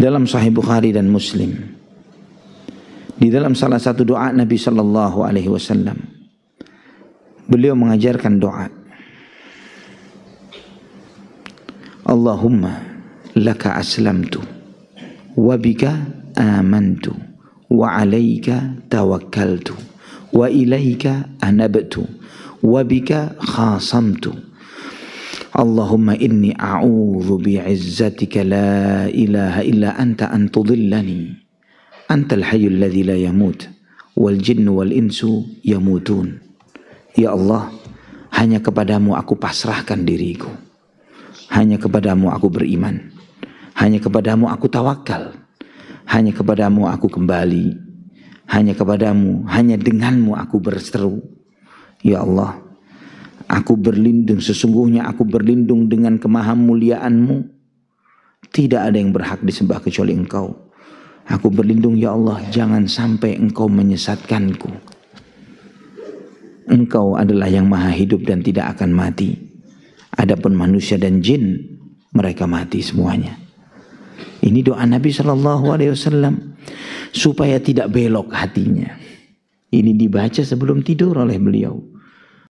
dalam Sahih Bukhari dan Muslim. Di dalam salah satu doa Nabi Shallallahu Alaihi Wasallam, beliau mengajarkan doa. Allahumma laka aslamtu wa bika amantu wa alaika tawakkaltu wa ilaika anabtu wa bika khasamtu Allahumma inni a'udhu bi'izzatika la ilaha illa anta an tudillani. Antal hayyul ladzi la yamut wal jinnu wal insu yamutun. Ya Allah, hanya kepadamu aku pasrahkan diriku. Hanya kepadamu aku beriman. Hanya kepadamu aku tawakal. Hanya kepadamu aku kembali. Hanya kepadamu, hanya denganmu aku berseru. Ya Allah, Aku berlindung, sesungguhnya aku berlindung dengan kemahamuliaanmu. Tidak ada yang berhak disembah kecuali engkau. Aku berlindung ya Allah, jangan sampai engkau menyesatkanku. Engkau adalah yang maha hidup dan tidak akan mati. Adapun manusia dan jin, mereka mati semuanya. Ini doa Nabi Shallallahu Alaihi Wasallam supaya tidak belok hatinya. Ini dibaca sebelum tidur oleh beliau.